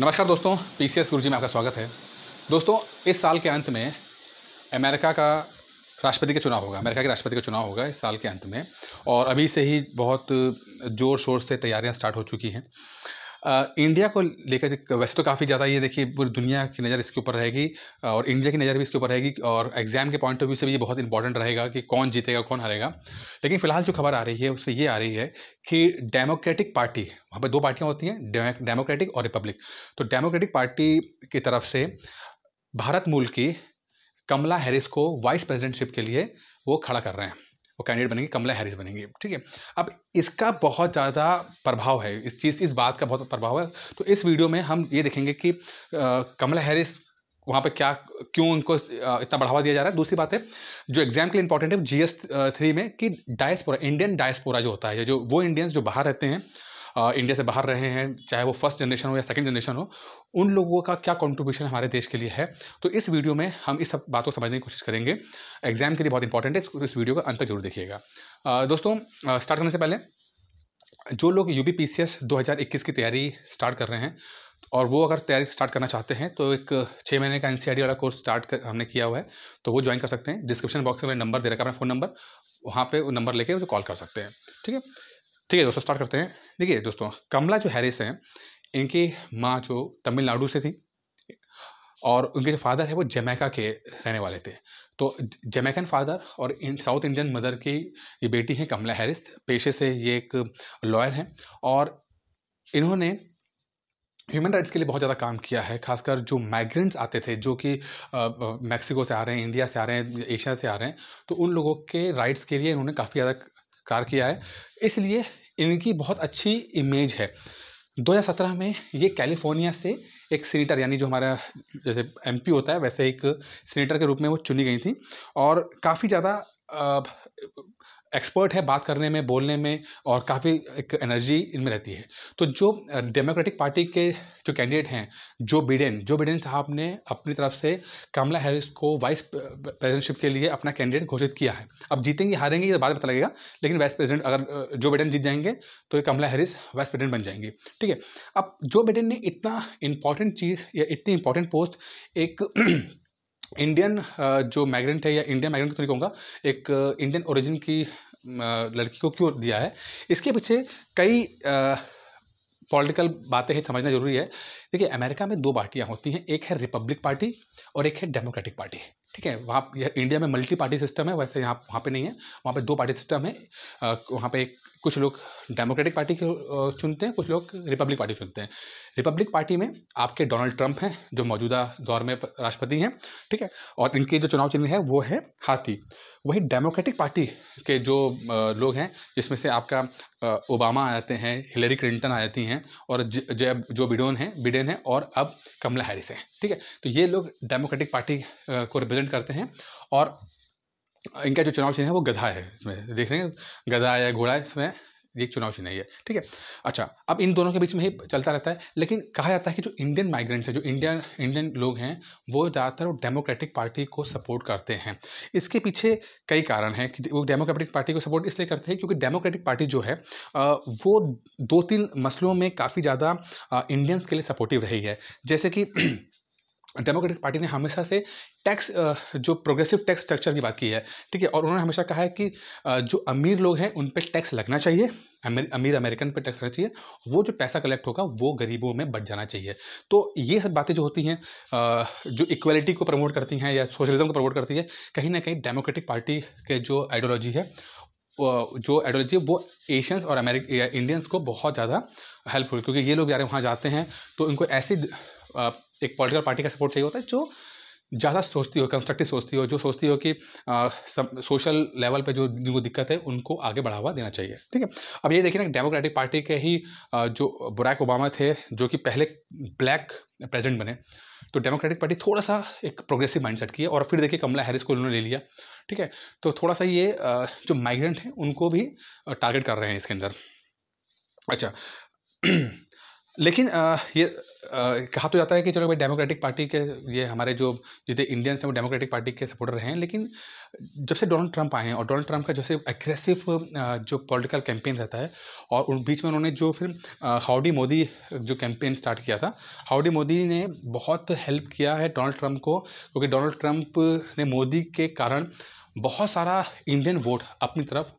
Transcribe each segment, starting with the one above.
नमस्कार दोस्तों P C S G में आपका स्वागत है दोस्तों इस साल के अंत में अमेरिका का राष्ट्रपति का चुनाव होगा अमेरिका के राष्ट्रपति का चुनाव होगा इस साल के अंत में और अभी से ही बहुत ज़ोर शोर से तैयारियां स्टार्ट हो चुकी हैं इंडिया को लेकर वैसे तो काफ़ी ज़्यादा ये देखिए पूरी दुनिया की नज़र इसके ऊपर रहेगी और इंडिया की नज़र भी इसके ऊपर रहेगी और एग्ज़ाम के पॉइंट ऑफ व्यू से भी ये बहुत इंपॉर्टेंट रहेगा कि कौन जीतेगा कौन हारेगा लेकिन फिलहाल जो खबर आ रही है उससे ये आ रही है कि डेमोक्रेटिक पार्टी वहाँ पर दो पार्टियाँ होती हैं डेमोक्रेटिक और रिपब्लिक तो डेमोक्रेटिक पार्टी की तरफ से भारत मूल की कमला हैरिस को वाइस प्रेसिडेंटशिप के लिए वो खड़ा कर रहे हैं वो कैंडिडेट बनेंगे कमला हैरिस बनेंगे ठीक है अब इसका बहुत ज़्यादा प्रभाव है इस चीज़ इस बात का बहुत प्रभाव है तो इस वीडियो में हम ये देखेंगे कि कमला हैरिस वहाँ पे क्या क्यों उनको इतना बढ़ावा दिया जा रहा है दूसरी बात है जो एग्जाम के लिए इंपॉर्टेंट है जी एस थ्री में कि डायस्पोरा इंडियन डायस्पोरा जो होता है जो वो इंडियंस जो बाहर रहते हैं इंडिया से बाहर रहे हैं चाहे वो फर्स्ट जनरेशन हो या सेकेंड जनरेशन हो उन लोगों का क्या कॉन्ट्रीब्यूशन हमारे देश के लिए है तो इस वीडियो में हम इस सब बात को समझने की कोशिश करेंगे एग्जाम के लिए बहुत इंपॉर्टेंट है तो इस वीडियो का अंत तक जरूर देखिएगा दोस्तों स्टार्ट करने से पहले जो लोग यू पी 2021 की तैयारी स्टार्ट कर रहे हैं और वो अगर तैयारी स्टार्ट करना चाहते हैं तो एक छः महीने का एन e वाला कोर्स स्टार्ट कर, हमने किया हुआ है तो वो ज्वाइन कर सकते हैं डिस्क्रिप्शन बॉक्स में नंबर दे रखा है अपना फ़ोन नंबर वहाँ पे वो नंबर लेके उसे कॉल कर सकते हैं ठीक है ठीक है दोस्तों स्टार्ट करते हैं देखिए दोस्तों कमला जो हैरिस हैं इनकी माँ जो तमिलनाडु से थी और उनके जो फादर है वो जमैका के रहने वाले थे तो जमैकन फादर और इन साउथ इंडियन मदर की ये बेटी हैं कमला हैरिस पेशे से ये एक लॉयर हैं और इन्होंने ह्यूमन राइट्स के लिए बहुत ज़्यादा काम किया है खासकर जो माइग्रेंट्स आते थे जो कि मैक्सिको से आ रहे हैं इंडिया से आ रहे हैं एशिया से आ रहे हैं तो उन लोगों के राइट्स के लिए इन्होंने काफ़ी ज़्यादा कार्य किया है इसलिए इनकी बहुत अच्छी इमेज है 2017 में ये कैलिफोर्निया से एक सीनेटर यानी जो हमारा जैसे एमपी होता है वैसे एक सीनेटर के रूप में वो चुनी गई थी और काफ़ी ज़्यादा एक्सपर्ट है बात करने में बोलने में और काफ़ी एक एनर्जी इनमें रहती है तो जो डेमोक्रेटिक पार्टी के जो कैंडिडेट हैं जो बिडेन जो बिडेन साहब ने अपनी तरफ से कमला हैरिस को वाइस प्रेजिडेंटशिप के लिए अपना कैंडिडेट घोषित किया है अब जीतेंगे हारेंगे ये तो बाद पता लगेगा लेकिन वाइस प्रेजिडेंट अगर जो बिडेन जीत जाएंगे तो ये कमला हैरिस वाइस प्रेजिडेंट बन जाएंगे ठीक है अब जो बिडेन ने इतना इम्पॉर्टेंट चीज़ या इतनी इम्पॉर्टेंट पोस्ट एक इंडियन uh, जो माइग्रेंट है या इंडियन माइग्रेंट को तो नहीं कहूँगा एक इंडियन uh, ओरिजिन की uh, लड़की को क्यों दिया है इसके पीछे कई पॉलिटिकल बातें हैं समझना जरूरी है देखिए अमेरिका में दो पार्टियाँ होती हैं एक है रिपब्लिक पार्टी और एक है डेमोक्रेटिक पार्टी ठीक है वहाँ इंडिया में मल्टी पार्टी सिस्टम है वैसे यहाँ वहाँ पे नहीं है वहाँ पे दो पार्टी सिस्टम है वहाँ पे एक कुछ लोग डेमोक्रेटिक पार्टी के चुनते हैं कुछ लोग रिपब्लिक पार्टी चुनते हैं रिपब्लिक पार्टी में आपके डोनाल्ड ट्रंप हैं जो मौजूदा दौर में राष्ट्रपति हैं ठीक है और इनके जो चुनाव चिन्ह है वो है हाथी वही डेमोक्रेटिक पार्टी के जो लोग हैं जिसमें से आपका ओबामा आ जाते हैं हिलरी क्लिंटन आ जाती हैं और जय जो बिडोन हैं बिडेन हैं और अब कमला हैरिस हैं ठीक है तो ये लोग डेमोक्रेटिक पार्टी को रिप्रेजेंट करते हैं और इनका जो चुनाव चिन्ह है वो गधा है इसमें देख रहे हैं गधा या घोड़ा इसमें ये चुनाव चिन्ह है ठीक है अच्छा अब इन दोनों के बीच में ही चलता रहता है लेकिन कहा जाता है कि जो इंडियन माइग्रेंट्स हैं जो इंडियन इंडियन लोग हैं वो ज़्यादातर वो डेमोक्रेटिक पार्टी को सपोर्ट करते हैं इसके पीछे कई कारण हैं कि वो डेमोक्रेटिक पार्टी को सपोर्ट इसलिए करते हैं क्योंकि डेमोक्रेटिक पार्टी जो है वो दो तीन मसलों में काफ़ी ज़्यादा इंडियंस के लिए सपोर्टिव रही है जैसे कि डेमोक्रेटिक पार्टी ने हमेशा से टैक्स जो प्रोग्रेसिव टैक्स स्ट्रक्चर की बात की है ठीक है और उन्होंने हमेशा कहा है कि जो अमीर लोग हैं उन पर टैक्स लगना चाहिए अमीर अमेरिकन पर टैक्स लगना चाहिए वो जो पैसा कलेक्ट होगा वो गरीबों में बढ़ जाना चाहिए तो ये सब बातें जो होती हैं जो इक्वलिटी को प्रमोट करती हैं या सोशलिज्म को प्रमोट करती है कहीं ना कहीं डेमोक्रेटिक पार्टी के जो आइडियोलॉजी है जो आइडियोलॉजी है वो एशियंस और अमेरिक इंडियंस को बहुत ज़्यादा हेल्पफुल क्योंकि ये लोग यार वहाँ जाते हैं तो इनको ऐसी एक पॉलिटिकल पार्टी का सपोर्ट चाहिए होता है जो ज़्यादा सोचती हो कंस्ट्रक्टिव सोचती हो जो सोचती हो कि आ, सब सोशल लेवल पे जो जिनको दिक्कत है उनको आगे बढ़ावा देना चाहिए ठीक है अब ये देखिए ना डेमोक्रेटिक पार्टी के ही आ, जो बुराक ओबामा थे जो कि पहले ब्लैक प्रेजिडेंट बने तो डेमोक्रेटिक पार्टी थोड़ा सा एक प्रोग्रेसिव माइंडसेट की है और फिर देखिए कमला हैरिस को उन्होंने ले लिया ठीक है तो थोड़ा सा ये आ, जो माइग्रेंट हैं उनको भी टारगेट कर रहे हैं इसके अंदर अच्छा लेकिन आ, ये आ, कहा तो जाता है कि चलो भाई डेमोक्रेटिक पार्टी के ये हमारे जो जितने इंडियंस हैं वो डेमोक्रेटिक पार्टी के सपोर्टर हैं लेकिन जब से डोनाल्ड ट्रंप आए हैं और डोनाल्ड ट्रंप का जैसे एग्रेसिव जो पॉलिटिकल कैंपेन रहता है और उन बीच में उन्होंने जो फिर हाउडी मोदी जो कैंपेन स्टार्ट किया था हाउडी मोदी ने बहुत हेल्प किया है डोनाल्ड ट्रंप को क्योंकि डोनाल्ड ट्रंप ने मोदी के कारण बहुत सारा इंडियन वोट अपनी तरफ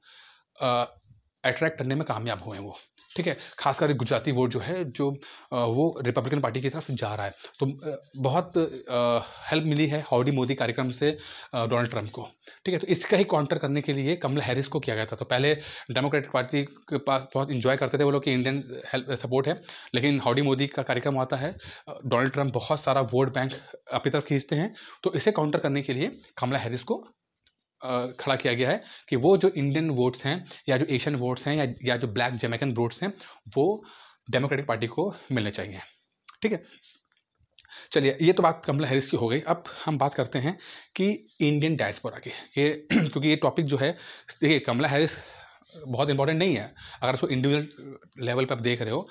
अट्रैक्ट करने में कामयाब हुए हैं वो ठीक है खासकर गुजराती वोट जो है जो वो रिपब्लिकन पार्टी की तरफ जा रहा है तो बहुत हेल्प मिली है हाउडी मोदी कार्यक्रम से डोनाल्ड ट्रंप को ठीक है तो इसका ही काउंटर करने के लिए कमला हैरिस को किया गया था तो पहले डेमोक्रेटिक पार्टी के पास बहुत इन्जॉय करते थे वो लोग कि इंडियन हेल्प सपोर्ट है लेकिन हाउडी मोदी का कार्यक्रम आता है डोनाल्ड ट्रंप बहुत सारा वोट बैंक अपनी तरफ खींचते हैं तो इसे काउंटर करने के लिए कमला हैरिस को खड़ा किया गया है कि वो जो इंडियन वोट्स हैं या जो एशियन वोट्स हैं या या जो ब्लैक जमैकन वोट्स हैं वो डेमोक्रेटिक पार्टी को मिलने चाहिए ठीक है चलिए ये तो बात कमला हैरिस की हो गई अब हम बात करते हैं कि इंडियन डायस्पोरा की ये क्योंकि ये टॉपिक जो है देखिए कमला हैरिस बहुत इंपॉर्टेंट नहीं है अगर उसको इंडिविजुअल लेवल पर आप देख रहे हो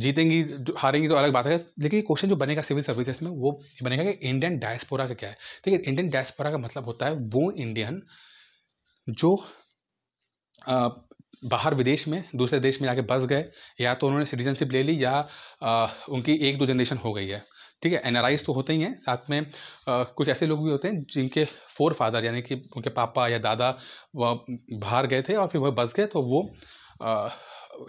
जीतेंगी हारेंगी तो अलग बात है लेकिन क्वेश्चन जो बनेगा सिविल सर्विसेज में वो बनेगा कि इंडियन डायस्पोरा का क्या है ठीक है इंडियन डायस्पोरा का मतलब होता है वो इंडियन जो आ, बाहर विदेश में दूसरे देश में जाके बस गए या तो उन्होंने सिटीजनशिप ले ली या आ, उनकी एक दो जनरेशन हो गई है ठीक है एन तो होते ही हैं साथ में आ, कुछ ऐसे लोग भी होते हैं जिनके फोर फादर यानी कि उनके पापा या दादा वह बाहर गए थे और फिर वह बस गए तो वो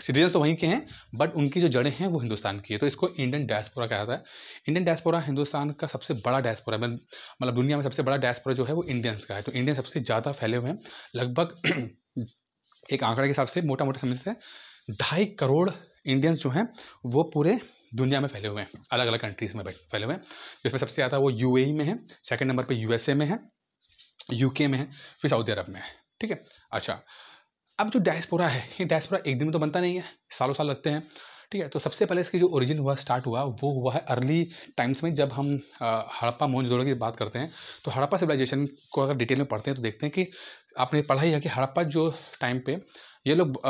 सिटीजन तो वहीं के हैं बट उनकी जो जड़ें हैं वो हिंदुस्तान की है तो इसको इंडियन डायस्पोरा कहा जाता है इंडियन डायस्पोरा हिंदुस्तान का सबसे बड़ा डायस्पोरा है मतलब दुनिया में सबसे बड़ा डायस्पोरा जो है वो इंडियंस का है तो इंडियन सबसे ज़्यादा फैले हुए हैं लगभग एक आंकड़े के हिसाब से मोटा मोटा समझते हैं ढाई करोड़ इंडियंस जो हैं वो पूरे दुनिया में फैले हुए हैं अलग अलग कंट्रीज़ में फैले हुए हैं जिसमें सबसे ज़्यादा वो यू e में है सेकेंड नंबर पर यू में है यू में है फिर सऊदी अरब में है ठीक है अच्छा अब जो डायस्पोरा है ये डायस्पोरा एक दिन में तो बनता नहीं है सालों साल लगते हैं ठीक है तो सबसे पहले इसकी जो ओरिजिन हुआ स्टार्ट हुआ वो हुआ है अर्ली टाइम्स में जब हम हड़प्पा मोहनजोदड़ो की बात करते हैं तो हड़प्पा सिविलाइजेशन को अगर डिटेल में पढ़ते हैं तो देखते हैं कि आपने पढ़ा ही है कि हड़प्पा जो टाइम पे ये लोग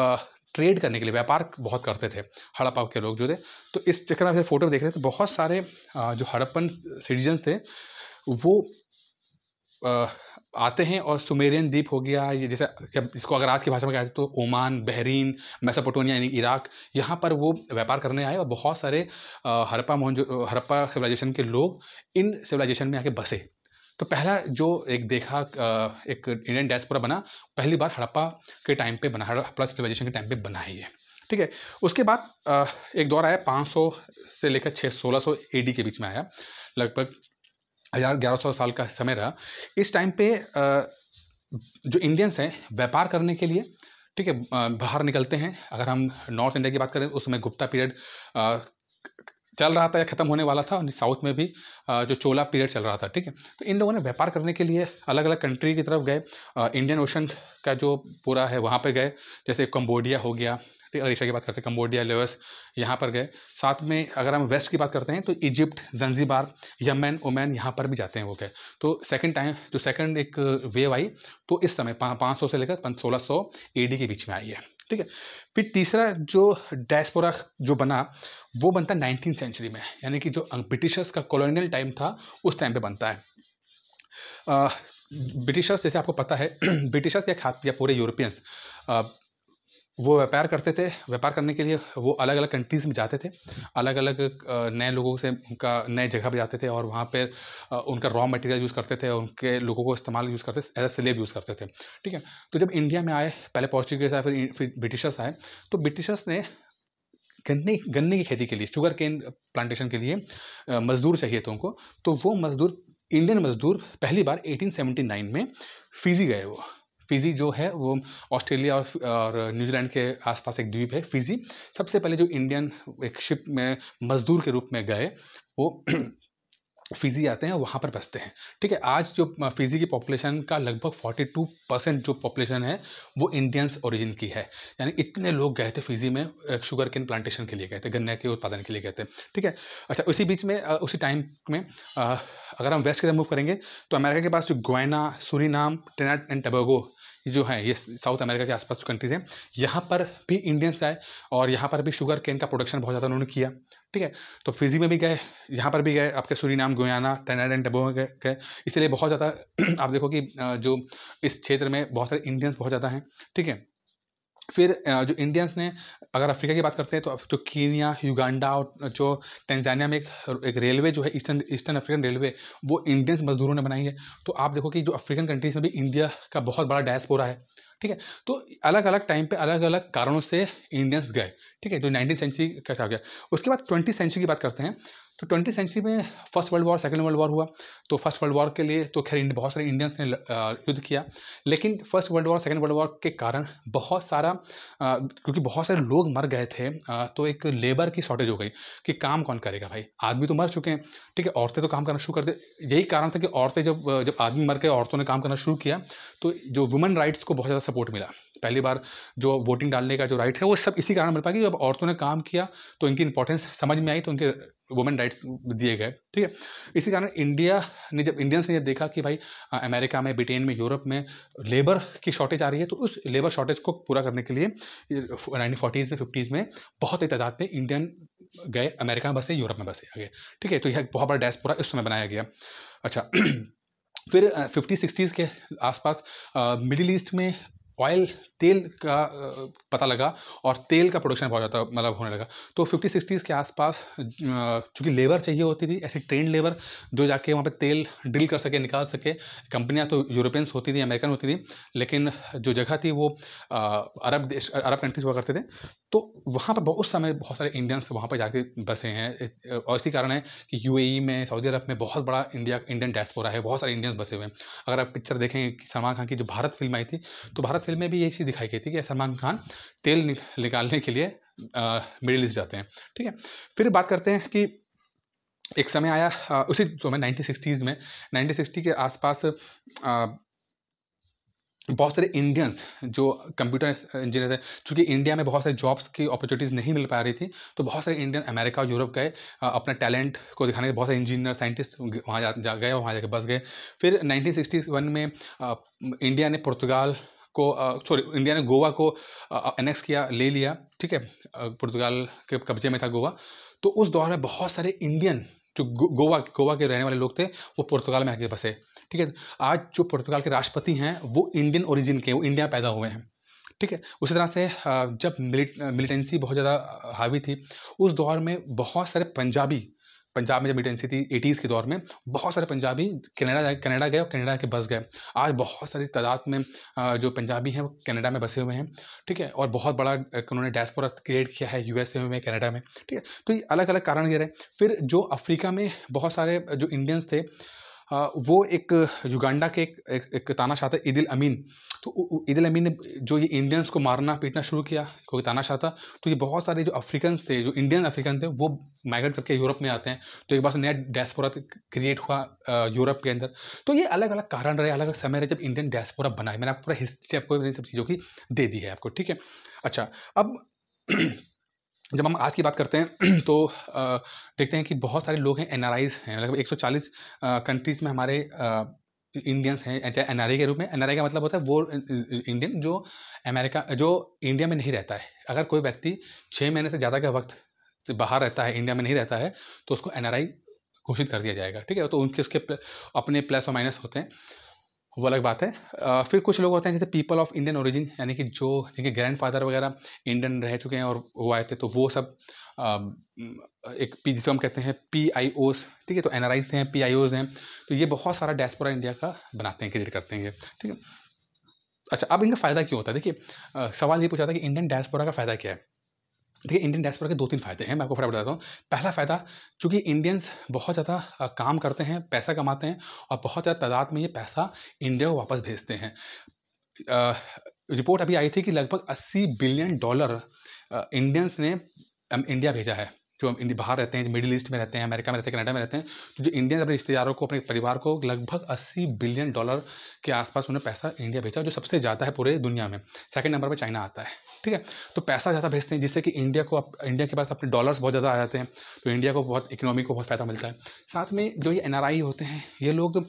ट्रेड करने के लिए व्यापार बहुत करते थे हड़प्पा के लोग जो थे तो इस चक्कर में फ़ोटो देख रहे थे तो बहुत सारे जो हड़प्पन सिटीजन्स थे वो आते हैं और सुमेरियन द्वीप हो गया ये जैसे इसको अगर आज की भाषा में कहते तो ओमान बहरीन मैसापोटोनिया यानी इराक यहाँ पर वो व्यापार करने आए और बहुत सारे हरप्पा मोहनजो हरप्पा सिविलाइजेशन के लोग इन सिविलाइजेशन में आके बसे तो पहला जो एक देखा एक इंडियन डायस्पोरा बना पहली बार हड़प्पा के टाइम पे बना हड़प्पा सिविलाइजेशन के टाइम पे बना ही है ठीक है उसके बाद एक दौर आया 500 से लेकर छः सोलह सौ के बीच में आया लगभग हज़ार ग्यारह सौ साल का समय रहा इस टाइम पे जो इंडियंस हैं व्यापार करने के लिए ठीक है बाहर निकलते हैं अगर हम नॉर्थ इंडिया की बात करें उस समय गुप्ता पीरियड चल रहा था या ख़त्म होने वाला था और साउथ में भी जो चोला पीरियड चल रहा था ठीक है तो इन लोगों ने व्यापार करने के लिए अलग अलग कंट्री की तरफ गए इंडियन ओशन का जो पूरा है वहाँ पर गए जैसे कम्बोडिया हो गया ठीक है एशिया की बात करते हैं कम्बोडिया लेवस यहाँ पर गए साथ में अगर हम वेस्ट की बात करते हैं तो इजिप्ट जंजीबार यमन ओमैन यहाँ पर भी जाते हैं वो गए तो सेकेंड टाइम जो सेकेंड एक वेव आई तो इस समय पाँच सौ से लेकर सोलह सौ ए के बीच में आई है ठीक है फिर तीसरा जो डैसपोरा जो बना वो बनता है नाइनटीन सेंचुरी में यानी कि जो अं, ब्रिटिशर्स का कॉलोनियल टाइम था उस टाइम पे बनता है ब्रिटिशर्स जैसे आपको पता है ब्रिटिशर्स या या पूरे यूरोपियंस वो व्यापार करते थे व्यापार करने के लिए वो अलग अलग कंट्रीज़ में जाते थे अलग अलग नए लोगों से उनका नए जगह पर जाते थे और वहाँ पर उनका रॉ मटेरियल यूज़ करते थे उनके लोगों को इस्तेमाल यूज़ करते एज अ स्लेब यूज़ करते थे ठीक है तो जब इंडिया में आए पहले पोर्चुगीज आए फिर फिर ब्रिटिशर्स आए तो ब्रिटिशर्स ने गन्ने गन्ने की खेती के लिए शुगर केन प्लांटेशन के लिए मज़दूर चाहिए थे उनको तो वो मज़दूर इंडियन मज़दूर पहली बार 1879 में फिजी गए वो फिजी जो है वो ऑस्ट्रेलिया और, और न्यूजीलैंड के आसपास एक द्वीप है फिजी सबसे पहले जो इंडियन एक शिप में मजदूर के रूप में गए वो फिजी आते हैं वहाँ पर बसते हैं ठीक है आज जो फिजी की पॉपुलेशन का लगभग 42 परसेंट जो पॉपुलेशन है वो इंडियंस ओरिजिन की है यानी इतने लोग गए थे फिजी में शुगर केन प्लांटेशन के लिए गए थे गन्ने के उत्पादन के लिए गए थे ठीक है अच्छा उसी बीच में उसी टाइम में अगर हम वेस्ट की तरफ मूव करेंगे तो अमेरिका के पास जो Guyana Suriname Trinidad and Tobago जो है ये साउथ अमेरिका के आसपास जो कंट्रीज़ हैं यहाँ पर भी इंडियंस आए और यहाँ पर भी शुगर केन का प्रोडक्शन बहुत ज़्यादा उन्होंने किया ठीक है तो फिजी में भी गए यहाँ पर भी गए आपके नाम गुयाना टेनाड एंड टबो में गए इसलिए बहुत ज़्यादा आप देखो कि जो इस क्षेत्र में बहुत सारे इंडियंस बहुत ज़्यादा हैं ठीक है फिर जो इंडियंस ने अगर अफ्रीका की बात करते हैं तो जो तो कीनिया युगांडा और जो टेंजानिया में एक, एक रेलवे जो है ईस्टर्न ईस्टर्न अफ्रीकन रेलवे वो इंडियंस मजदूरों ने बनाई है तो आप देखो कि जो अफ्रीकन कंट्रीज़ में भी इंडिया का बहुत बड़ा डैस हो रहा है ठीक है तो अलग अलग टाइम पे अलग अलग कारणों से इंडियंस गए ठीक है जो नाइनटीन सेंचुरी का गया उसके बाद ट्वेंटी सेंचुरी की बात करते हैं तो ट्वेंटी सेंचुरी में first world war second world war हुआ तो फर्स्ट वर्ल्ड वॉर के लिए तो खैर बहुत सारे इंडियंस ने युद्ध किया लेकिन first world war second world war के कारण बहुत सारा क्योंकि बहुत सारे लोग मर गए थे तो एक लेबर की शॉर्टेज हो गई कि काम कौन करेगा भाई आदमी तो मर चुके हैं ठीक है औरतें तो काम करना शुरू कर दे यही कारण था कि औरतें जब जब आदमी मर गए औरतों ने काम करना शुरू किया तो जो वुमेन राइट्स को बहुत ज़्यादा सपोर्ट मिला पहली बार जो वोटिंग डालने का जो राइट है वो सब इसी कारण मिल पाया कि जब औरतों ने काम किया तो इनकी इंपॉर्टेंस समझ में आई तो उनके वुमेन राइट्स दिए गए ठीक है इसी कारण इंडिया ने जब इंडियंस ने ये देखा कि भाई अमेरिका में ब्रिटेन में यूरोप में लेबर की शॉर्टेज आ रही है तो उस लेबर शॉर्टेज को पूरा करने के लिए नाइनटीन फोर्टीज़ में फिफ्टीज़ में बहुत ही तादाद में इंडियन गए अमेरिका में बसे यूरोप में बसे आ गए ठीक है तो यह बहुत बड़ा डैश पूरा इस समय बनाया गया अच्छा फिर फिफ्टी सिक्सटीज़ के आसपास मिडिल ईस्ट में ऑयल तेल का पता लगा और तेल का प्रोडक्शन बहुत ज़्यादा मतलब होने लगा तो फिफ्टी सिक्सटीज़ के आसपास चूँकि लेबर चाहिए होती थी ऐसी ट्रेंड लेबर जो जाके वहाँ पे तेल ड्रिल कर सके निकाल सके कंपनियाँ तो यूरोपियंस होती थी अमेरिकन होती थी लेकिन जो जगह थी वो अरब देश अरब कंट्रीज हुआ करते थे तो वहाँ पर बहुत समय बहुत सारे इंडियंस वहाँ पर जाके बसे हैं और इसी कारण है कि यूएई e में सऊदी अरब में बहुत बड़ा इंडिया इंडियन डेस्पोरा है बहुत सारे इंडियंस बसे हुए हैं अगर आप पिक्चर देखें कि सलमान खान की जो भारत फिल्म आई थी तो भारत फिल्म में भी ये चीज़ दिखाई गई थी कि सलमान खान तेल निकालने के लिए मिडिल ईस्ट जाते हैं ठीक है फिर बात करते हैं कि एक समय आया उसी तो में नाइनटीन में नाइनटीन के आसपास बहुत सारे इंडियंस जो कंप्यूटर इंजीनियर हैं चूँकि इंडिया में बहुत सारे जॉब्स की अपॉर्चुनिटीज़ नहीं मिल पा रही थी तो बहुत सारे इंडियन अमेरिका और यूरोप गए अपने टैलेंट को दिखाने के बहुत सारे इंजीनियर साइंटिस्ट वहाँ जा, जा गए वहाँ जाकर बस गए फिर नाइनटीन में आ, इंडिया ने पुर्तगाल को सॉरी इंडिया ने गोवा को एनेक्स किया ले लिया ठीक है पुर्तगाल के कब्जे में था गोवा तो उस दौर में बहुत सारे इंडियन जो गोवा गोवा के रहने वाले लोग थे वो पुर्तगाल में आके बसे ठीक है आज जो पुर्तगाल के राष्ट्रपति हैं वो इंडियन ओरिजिन के वो इंडिया पैदा हुए हैं ठीक है उसी तरह से जब मिलिटेंसी बहुत ज़्यादा हावी थी उस दौर में बहुत सारे पंजाबी पंजाब में जब इंटेंसी थी एटीज़ के दौर में बहुत सारे पंजाबी कनाडा कनाडा गए और कनाडा के बस गए आज बहुत सारी तादाद में जो पंजाबी हैं वो कनाडा में बसे हुए हैं ठीक है और बहुत बड़ा उन्होंने डैसपोरा क्रिएट किया है यू में कनाडा में ठीक है तो ये अलग अलग कारण ये रहे फिर जो अफ्रीका में बहुत सारे जो इंडियंस थे वो एक युगांडा के एक, एक, एक तानाशाह था ईद अमीन तो ईद अमीन ने जो ये इंडियंस को मारना पीटना शुरू किया क्योंकि तानाशाह था तो ये बहुत सारे जो अफ्रीकन्स थे जो इंडियन अफ्रीकन थे वो माइग्रेट करके यूरोप में आते हैं तो एक बार से नया डैसपोरा क्रिएट हुआ यूरोप के अंदर तो ये अलग अलग कारण रहे अलग अलग समय रहे जब इंडियन डैसपोरा बना है मैंने आप पूरा हिस्ट्री आपको इन सब चीज़ों की दे दी है आपको ठीक है अच्छा अब जब हम आज की बात करते हैं तो देखते हैं कि बहुत सारे लोग हैं एन हैं लगभग 140 कंट्रीज़ में हमारे इंडियंस हैं चाहे अच्छा एन के रूप में एन का मतलब होता है वो इंडियन जो अमेरिका जो इंडिया में नहीं रहता है अगर कोई व्यक्ति छः महीने से ज़्यादा का वक्त बाहर रहता है इंडिया में नहीं रहता है तो उसको एन घोषित कर दिया जाएगा ठीक है तो उनके उसके प्ल, अपने प्लस और माइनस होते हैं वो अलग बात है आ, फिर कुछ लोग होते हैं जैसे पीपल ऑफ इंडियन ओरिजिन यानी कि जो जिनके ग्रैंड फादर वगैरह इंडियन रह चुके हैं और वो आए थे तो वो सब एक पी जिसको हम कहते हैं पी आई ओस ठीक है तो एन आर आईज हैं पी आई ओज हैं तो ये बहुत सारा डैसपोरा इंडिया का बनाते हैं क्रिएट करते हैं ठीक है अच्छा अब इनका फ़ायदा क्यों होता है देखिए सवाल ये पूछा था कि इंडियन डैसपोरा का फ़ायदा क्या है देखिए इंडियन डायस्पोरा के दो तीन फायदे हैं मैं आपको फटाफट बताता हूँ पहला फ़ायदा चूँकि इंडियंस बहुत ज़्यादा काम करते हैं पैसा कमाते हैं और बहुत ज़्यादा तादाद में ये पैसा इंडिया को वापस भेजते हैं रिपोर्ट अभी आई थी कि लगभग 80 बिलियन डॉलर इंडियंस ने हम इंडिया भेजा है जो हम इंडिया बाहर रहते हैं मिडिल ईस्ट में रहते हैं अमेरिका में रहते हैं कनाडा में रहते हैं तो जो इंडिया अपने रिश्तेदारों को अपने परिवार को लगभग अस्सी बिलियन डॉलर के आसपास उन्हें पैसा इंडिया भेजा जो सबसे ज़्यादा है पूरे दुनिया में सेकंड नंबर पर चाइना आता है ठीक है तो पैसा ज़्यादा भेजते हैं जिससे कि इंडिया को अप, इंडिया के पास अपने डॉलर्स बहुत ज़्यादा आ जाते हैं तो इंडिया को बहुत इकोनॉमी को बहुत फ़ायदा मिलता है साथ में जो ये एन होते हैं ये लोग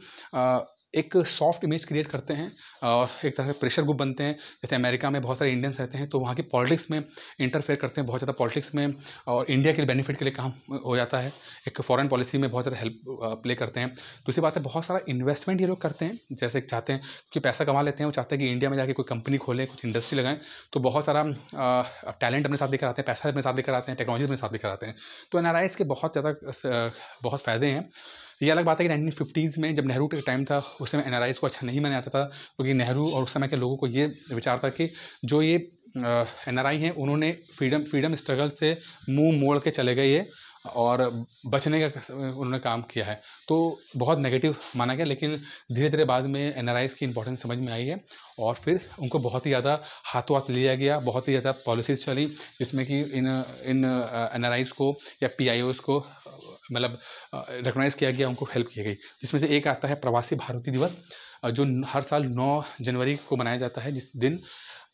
एक सॉफ्ट इमेज क्रिएट करते हैं और एक तरह से प्रेशर ग्रुप बनते हैं जैसे अमेरिका में बहुत सारे इंडियंस रहते हैं तो वहाँ की पॉलिटिक्स में इंटरफेयर करते हैं बहुत ज़्यादा पॉलिटिक्स में और इंडिया के बेनिफिट के लिए काम हो जाता है एक फॉरेन पॉलिसी में बहुत ज़्यादा हेल्प प्ले करते हैं दूसरी बात है बहुत सारा इन्वेस्टमेंट ये लोग करते हैं जैसे चाहते हैं कि पैसा कमा लेते हैं वो चाहते हैं कि इंडिया में जाकर कोई कंपनी खोलें कुछ इंडस्ट्री लगाएं तो बहुत सारा टैलेंट अपने साथ लेकर आते हैं पैसा अपने साथ लेकर आते हैं टेक्नोलॉजी अपने साथ लेकर आते हैं तो एन के बहुत ज़्यादा बहुत फ़ायदे हैं तो ये अलग बात है कि नाइनटीन फिफ्टीज़ में जब नेहरू का टाइम था उस समय एन को अच्छा नहीं माना जाता था क्योंकि नेहरू और उस समय के लोगों को ये विचार था कि जो ये एन हैं उन्होंने फ्रीडम फ्रीडम स्ट्रगल से मुंह मोड़ के चले गए और बचने का उन्होंने काम किया है तो बहुत नेगेटिव माना गया लेकिन धीरे धीरे बाद में एन की इंपॉर्टेंस समझ में आई है और फिर उनको बहुत ही ज़्यादा हाथों हाथ लिया गया बहुत ही ज़्यादा पॉलिसीज चली जिसमें कि इन इन एन को या पी को मतलब रिकोगनाइज़ किया गया उनको हेल्प की गई जिसमें से एक आता है प्रवासी भारतीय दिवस जो हर साल नौ जनवरी को मनाया जाता है जिस दिन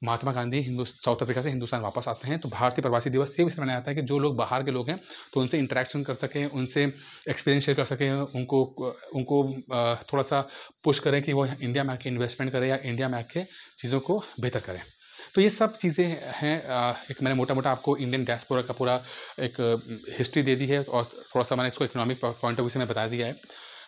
महात्मा गांधी हिंदू साउथ अफ्रीका से हिंदुस्तान वापस आते हैं तो भारतीय प्रवासी दिवस से भी मनाया जाता है कि जो लोग बाहर के लोग हैं तो उनसे इंटरेक्शन कर सकें उनसे एक्सपीरियंस शेयर कर सकें उनको उनको थोड़ा सा पुश करें कि वो इंडिया में आके इन्वेस्टमेंट करें या इंडिया में आके चीज़ों को बेहतर करें तो ये सब चीज़ें हैं एक मैंने मोटा मोटा आपको इंडियन डैसपोरा का पूरा एक हिस्ट्री दे दी है और थोड़ा सा मैंने इसको इकोनॉमिक पॉइंट ऑफ व्यू से मैं बता दिया है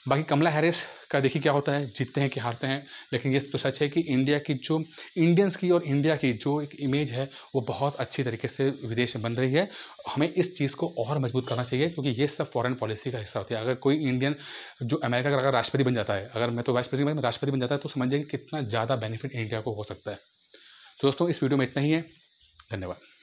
बाकी कमला हैरिस का देखिए क्या होता है जीतते हैं कि हारते हैं लेकिन ये तो सच है कि इंडिया की जो इंडियंस की और इंडिया की जो एक इमेज है वो बहुत अच्छी तरीके से विदेश में बन रही है हमें इस चीज़ को और मजबूत करना चाहिए क्योंकि ये सब फॉरेन पॉलिसी का हिस्सा होती है अगर कोई इंडियन जो अमेरिका का अगर राष्ट्रपति बन जाता है अगर मैं तो वाइस प्रेसिडेंट राष्ट्रपति बन जाता है तो समझिए कि कितना ज़्यादा बेनिफिट इंडिया को हो सकता है दोस्तों इस वीडियो में इतना ही है धन्यवाद